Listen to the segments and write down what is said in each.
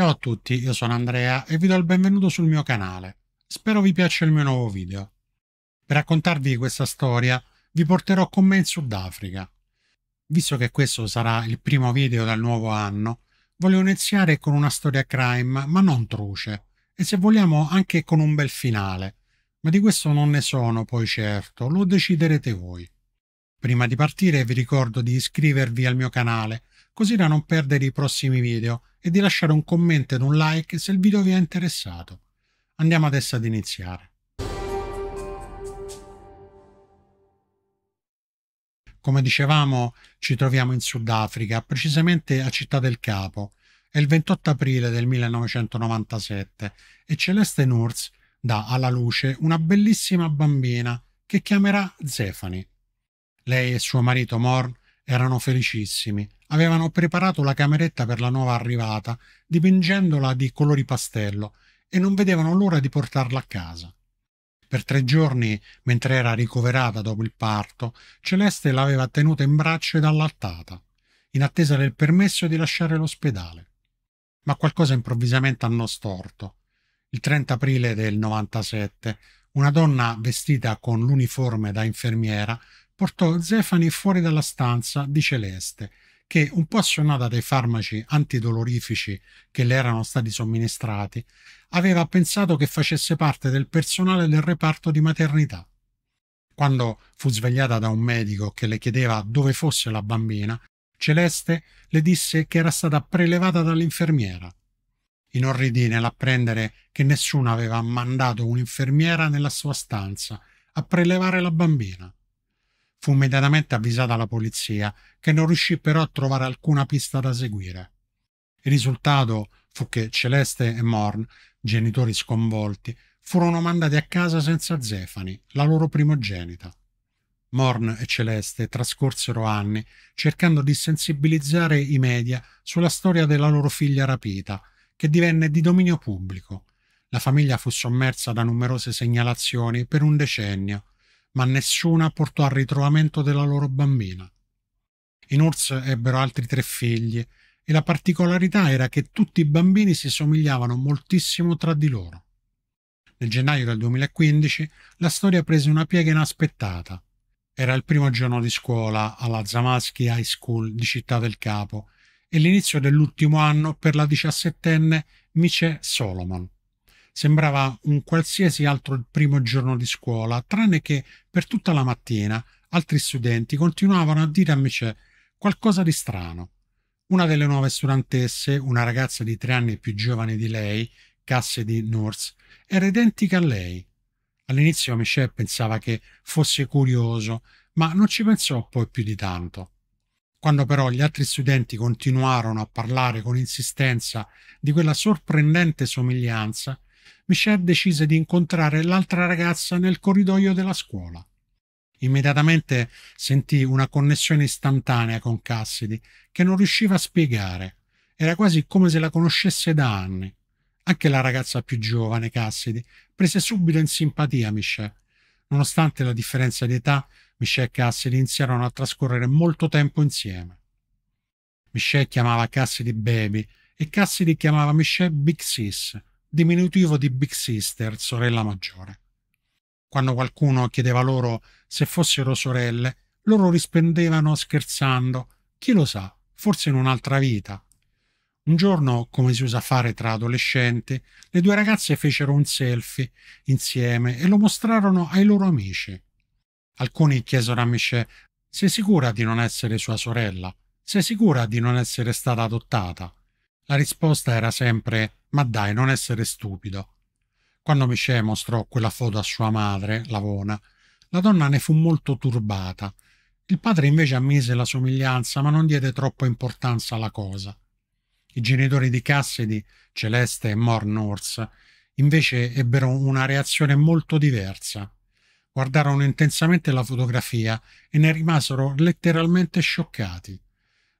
Ciao a tutti, io sono Andrea e vi do il benvenuto sul mio canale. Spero vi piaccia il mio nuovo video. Per raccontarvi questa storia vi porterò con me in Sudafrica. Visto che questo sarà il primo video del nuovo anno, voglio iniziare con una storia crime, ma non truce, e se vogliamo anche con un bel finale. Ma di questo non ne sono poi certo, lo deciderete voi. Prima di partire vi ricordo di iscrivervi al mio canale così da non perdere i prossimi video e di lasciare un commento ed un like se il video vi è interessato. Andiamo adesso ad iniziare. Come dicevamo, ci troviamo in Sudafrica, precisamente a Città del Capo. È il 28 aprile del 1997 e Celeste Nurz dà alla luce una bellissima bambina che chiamerà Zefani. Lei e suo marito Morn erano felicissimi avevano preparato la cameretta per la nuova arrivata, dipingendola di colori pastello, e non vedevano l'ora di portarla a casa. Per tre giorni, mentre era ricoverata dopo il parto, Celeste l'aveva tenuta in braccio ed allattata, in attesa del permesso di lasciare l'ospedale. Ma qualcosa improvvisamente annò storto. Il 30 aprile del 97, una donna vestita con l'uniforme da infermiera portò Zefani fuori dalla stanza di Celeste che, un po' assonnata dai farmaci antidolorifici che le erano stati somministrati, aveva pensato che facesse parte del personale del reparto di maternità. Quando fu svegliata da un medico che le chiedeva dove fosse la bambina, Celeste le disse che era stata prelevata dall'infermiera. Inorridì nell'apprendere che nessuno aveva mandato un'infermiera nella sua stanza a prelevare la bambina. Fu immediatamente avvisata la polizia, che non riuscì però a trovare alcuna pista da seguire. Il risultato fu che Celeste e Morn, genitori sconvolti, furono mandati a casa senza Zefani, la loro primogenita. Morn e Celeste trascorsero anni cercando di sensibilizzare i media sulla storia della loro figlia rapita, che divenne di dominio pubblico. La famiglia fu sommersa da numerose segnalazioni per un decennio, ma nessuna portò al ritrovamento della loro bambina. I Nurse ebbero altri tre figli e la particolarità era che tutti i bambini si somigliavano moltissimo tra di loro. Nel gennaio del 2015 la storia prese una piega inaspettata. Era il primo giorno di scuola alla Zamaschi High School di Città del Capo e l'inizio dell'ultimo anno per la diciassettenne Miche Solomon, Sembrava un qualsiasi altro primo giorno di scuola, tranne che per tutta la mattina altri studenti continuavano a dire a Mice qualcosa di strano. Una delle nuove studentesse, una ragazza di tre anni più giovane di lei, Cassidy North, era identica a lei. All'inizio Michel pensava che fosse curioso, ma non ci pensò poi più di tanto. Quando però gli altri studenti continuarono a parlare con insistenza di quella sorprendente somiglianza, Michelle decise di incontrare l'altra ragazza nel corridoio della scuola. Immediatamente sentì una connessione istantanea con Cassidy che non riusciva a spiegare. Era quasi come se la conoscesse da anni. Anche la ragazza più giovane, Cassidy, prese subito in simpatia Michelle. Nonostante la differenza di età, Michelle e Cassidy iniziarono a trascorrere molto tempo insieme. Michelle chiamava Cassidy Baby e Cassidy chiamava Michelle Big Sis, diminutivo di Big Sister, sorella maggiore. Quando qualcuno chiedeva loro se fossero sorelle, loro rispondevano scherzando, chi lo sa, forse in un'altra vita. Un giorno, come si usa fare tra adolescenti, le due ragazze fecero un selfie insieme e lo mostrarono ai loro amici. Alcuni chiesero a Michelle sei sicura di non essere sua sorella? Sei sicura di non essere stata adottata? La risposta era sempre ma dai, non essere stupido. Quando Michè mostrò quella foto a sua madre, Lavona, la donna ne fu molto turbata. Il padre invece ammise la somiglianza, ma non diede troppa importanza alla cosa. I genitori di Cassidy, Celeste e Mor North, invece ebbero una reazione molto diversa. Guardarono intensamente la fotografia e ne rimasero letteralmente scioccati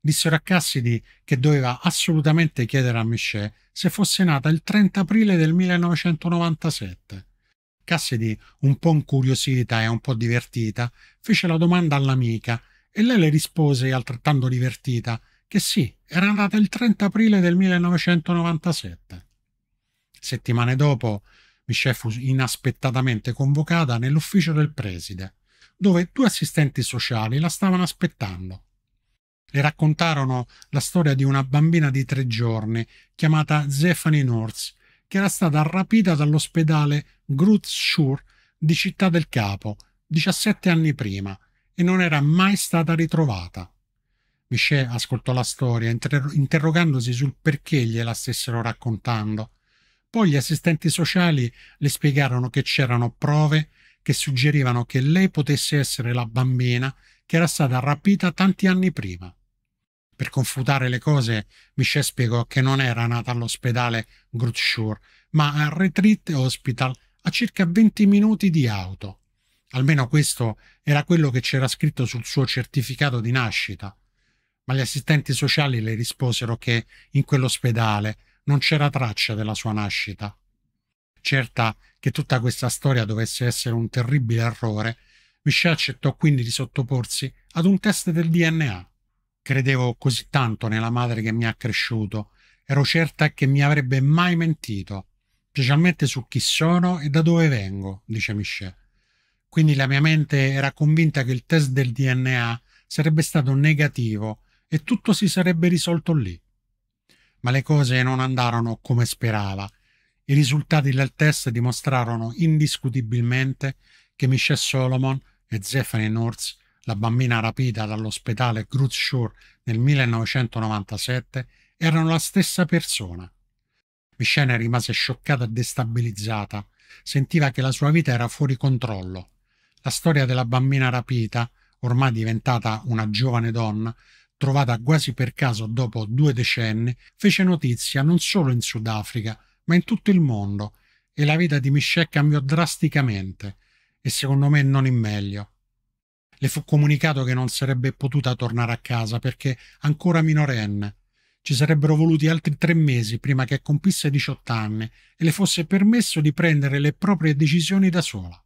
dissero a Cassidy che doveva assolutamente chiedere a Michè se fosse nata il 30 aprile del 1997. Cassidy, un po' incuriosita e un po' divertita, fece la domanda all'amica e lei le rispose, altrettanto divertita, che sì, era nata il 30 aprile del 1997. Settimane dopo, Michè fu inaspettatamente convocata nell'ufficio del preside, dove due assistenti sociali la stavano aspettando. Le raccontarono la storia di una bambina di tre giorni, chiamata Zephanie North, che era stata rapita dall'ospedale Groot-Schur di Città del Capo 17 anni prima e non era mai stata ritrovata. Michel ascoltò la storia, inter interrogandosi sul perché gliela stessero raccontando. Poi gli assistenti sociali le spiegarono che c'erano prove che suggerivano che lei potesse essere la bambina che era stata rapita tanti anni prima per confutare le cose, Michel spiegò che non era nata all'ospedale Grutschur, ma al Retreat Hospital a circa 20 minuti di auto. Almeno questo era quello che c'era scritto sul suo certificato di nascita. Ma gli assistenti sociali le risposero che in quell'ospedale non c'era traccia della sua nascita. Certa che tutta questa storia dovesse essere un terribile errore, Michel accettò quindi di sottoporsi ad un test del DNA. Credevo così tanto nella madre che mi ha cresciuto. Ero certa che mi avrebbe mai mentito, specialmente su chi sono e da dove vengo, dice Michel. Quindi la mia mente era convinta che il test del DNA sarebbe stato negativo e tutto si sarebbe risolto lì. Ma le cose non andarono come sperava. I risultati del test dimostrarono indiscutibilmente che Michel Solomon e Zephanie North la bambina rapita dall'ospedale Groot Shore nel 1997, erano la stessa persona. Michelle rimase scioccata e destabilizzata. Sentiva che la sua vita era fuori controllo. La storia della bambina rapita, ormai diventata una giovane donna, trovata quasi per caso dopo due decenni, fece notizia non solo in Sudafrica, ma in tutto il mondo, e la vita di Michelle cambiò drasticamente, e secondo me non in meglio le fu comunicato che non sarebbe potuta tornare a casa perché ancora minorenne. Ci sarebbero voluti altri tre mesi prima che compisse 18 anni e le fosse permesso di prendere le proprie decisioni da sola.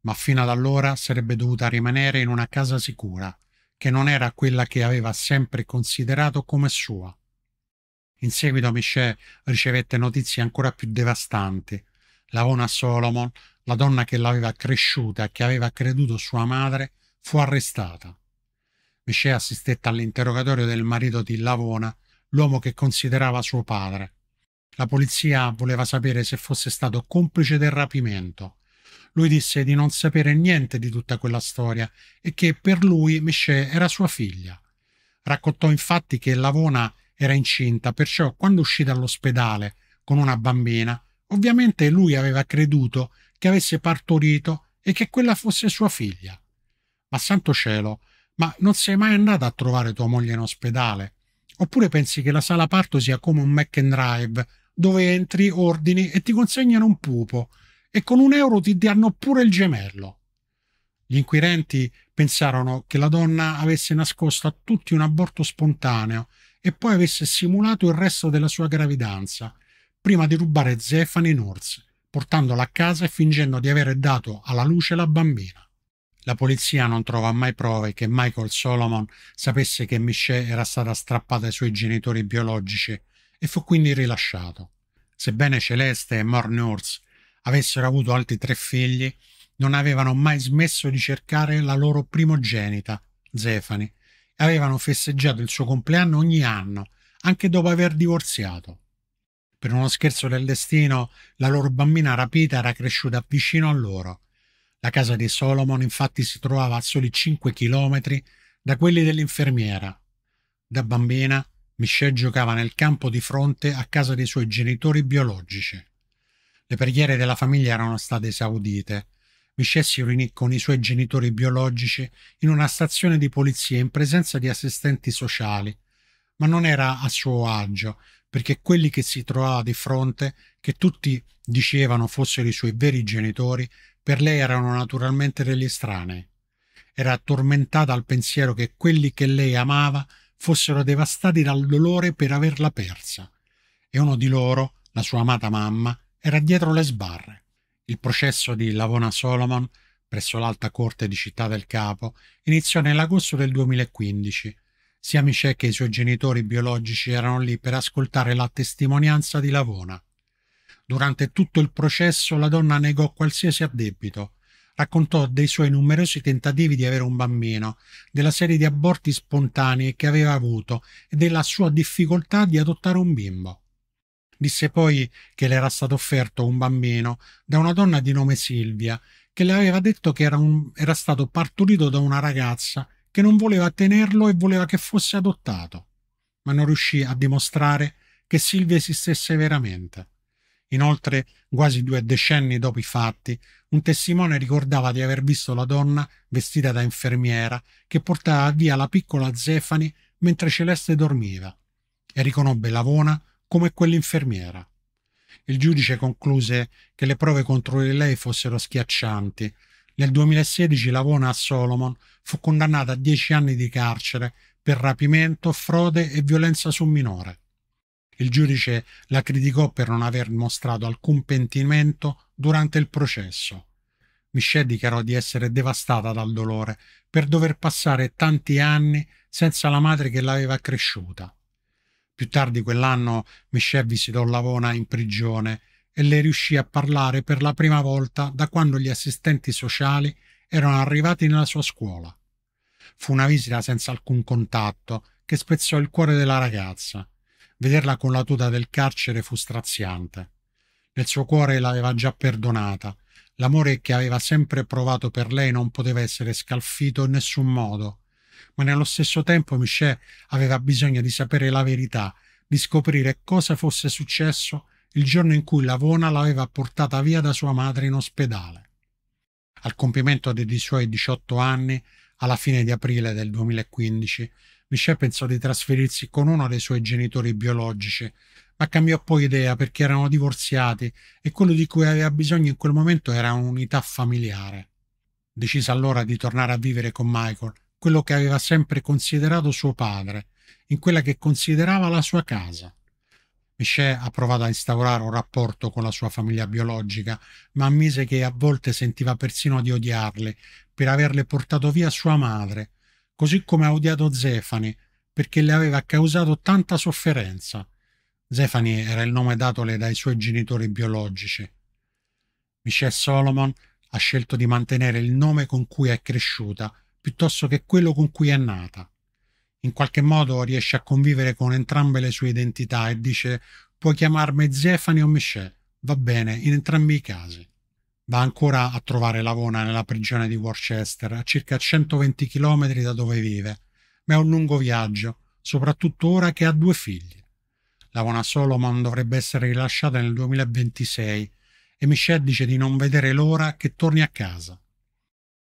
Ma fino ad allora sarebbe dovuta rimanere in una casa sicura, che non era quella che aveva sempre considerato come sua. In seguito Michel ricevette notizie ancora più devastanti. Lavona Solomon, la donna che l'aveva cresciuta e che aveva creduto sua madre, fu arrestata. Michè assistette all'interrogatorio del marito di Lavona, l'uomo che considerava suo padre. La polizia voleva sapere se fosse stato complice del rapimento. Lui disse di non sapere niente di tutta quella storia e che per lui Michè era sua figlia. Raccontò infatti che Lavona era incinta, perciò quando uscì dall'ospedale con una bambina, ovviamente lui aveva creduto che avesse partorito e che quella fosse sua figlia. Ma santo cielo, ma non sei mai andata a trovare tua moglie in ospedale? Oppure pensi che la sala parto sia come un Mac and Drive, dove entri, ordini e ti consegnano un pupo, e con un euro ti danno pure il gemello? Gli inquirenti pensarono che la donna avesse nascosto a tutti un aborto spontaneo e poi avesse simulato il resto della sua gravidanza, prima di rubare Zefani in Urs, portandola a casa e fingendo di avere dato alla luce la bambina. La polizia non trova mai prove che Michael Solomon sapesse che Michelle era stata strappata ai suoi genitori biologici e fu quindi rilasciato. Sebbene Celeste e Mornurse avessero avuto altri tre figli, non avevano mai smesso di cercare la loro primogenita, Zefani, e avevano festeggiato il suo compleanno ogni anno, anche dopo aver divorziato. Per uno scherzo del destino, la loro bambina rapita era cresciuta vicino a loro la casa di Solomon infatti si trovava a soli 5 chilometri da quelli dell'infermiera. Da bambina Michelle giocava nel campo di fronte a casa dei suoi genitori biologici. Le preghiere della famiglia erano state esaudite. Michelle si riunì con i suoi genitori biologici in una stazione di polizia in presenza di assistenti sociali, ma non era a suo agio perché quelli che si trovava di fronte, che tutti dicevano fossero i suoi veri genitori, per lei erano naturalmente degli estranei. Era tormentata al pensiero che quelli che lei amava fossero devastati dal dolore per averla persa, e uno di loro, la sua amata mamma, era dietro le sbarre. Il processo di Lavona Solomon presso l'alta corte di Città del Capo iniziò nell'agosto del 2015. Sia Michè che i suoi genitori biologici erano lì per ascoltare la testimonianza di Lavona, Durante tutto il processo la donna negò qualsiasi addebito. Raccontò dei suoi numerosi tentativi di avere un bambino, della serie di aborti spontanei che aveva avuto e della sua difficoltà di adottare un bimbo. Disse poi che le era stato offerto un bambino da una donna di nome Silvia, che le aveva detto che era, un, era stato partorito da una ragazza che non voleva tenerlo e voleva che fosse adottato, ma non riuscì a dimostrare che Silvia esistesse veramente. Inoltre, quasi due decenni dopo i fatti, un testimone ricordava di aver visto la donna vestita da infermiera che portava via la piccola Zefani mentre Celeste dormiva e riconobbe Lavona come quell'infermiera. Il giudice concluse che le prove contro di lei fossero schiaccianti. Nel 2016 Lavona a Solomon fu condannata a dieci anni di carcere per rapimento, frode e violenza su minore. Il giudice la criticò per non aver mostrato alcun pentimento durante il processo. Michè dichiarò di essere devastata dal dolore per dover passare tanti anni senza la madre che l'aveva cresciuta. Più tardi quell'anno Michè visitò Lavona in prigione e le riuscì a parlare per la prima volta da quando gli assistenti sociali erano arrivati nella sua scuola. Fu una visita senza alcun contatto che spezzò il cuore della ragazza Vederla con la tuta del carcere fu straziante. Nel suo cuore l'aveva già perdonata. L'amore che aveva sempre provato per lei non poteva essere scalfito in nessun modo. Ma nello stesso tempo Michè aveva bisogno di sapere la verità, di scoprire cosa fosse successo il giorno in cui Lavona l'aveva portata via da sua madre in ospedale. Al compimento dei suoi 18 anni, alla fine di aprile del 2015, Michel pensò di trasferirsi con uno dei suoi genitori biologici, ma cambiò poi idea perché erano divorziati e quello di cui aveva bisogno in quel momento era un'unità familiare. Decise allora di tornare a vivere con Michael, quello che aveva sempre considerato suo padre, in quella che considerava la sua casa. Michel ha provato a instaurare un rapporto con la sua famiglia biologica, ma ammise che a volte sentiva persino di odiarle per averle portato via sua madre, così come ha odiato Zefani perché le aveva causato tanta sofferenza. Zefani era il nome datole dai suoi genitori biologici. Michelle Solomon ha scelto di mantenere il nome con cui è cresciuta piuttosto che quello con cui è nata. In qualche modo riesce a convivere con entrambe le sue identità e dice puoi chiamarmi Zefani o Michelle, va bene in entrambi i casi va ancora a trovare Lavona nella prigione di Worcester, a circa 120 km da dove vive, ma è un lungo viaggio, soprattutto ora che ha due figli. Lavona Solomon dovrebbe essere rilasciata nel 2026 e Michel dice di non vedere l'ora che torni a casa.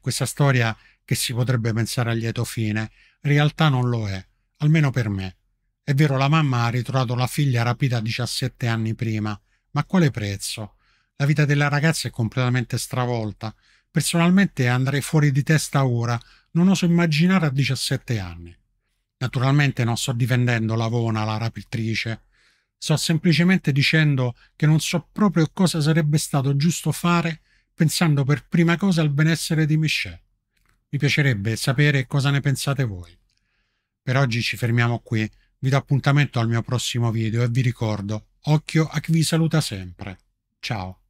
Questa storia, che si potrebbe pensare a lieto fine, in realtà non lo è, almeno per me. È vero, la mamma ha ritrovato la figlia rapita 17 anni prima, ma a quale prezzo? La vita della ragazza è completamente stravolta. Personalmente andrei fuori di testa ora, non oso immaginare a 17 anni. Naturalmente non sto difendendo Lavona, la rapitrice. Sto semplicemente dicendo che non so proprio cosa sarebbe stato giusto fare pensando per prima cosa al benessere di Michel. Mi piacerebbe sapere cosa ne pensate voi. Per oggi ci fermiamo qui, vi do appuntamento al mio prossimo video e vi ricordo, occhio a chi vi saluta sempre. Ciao!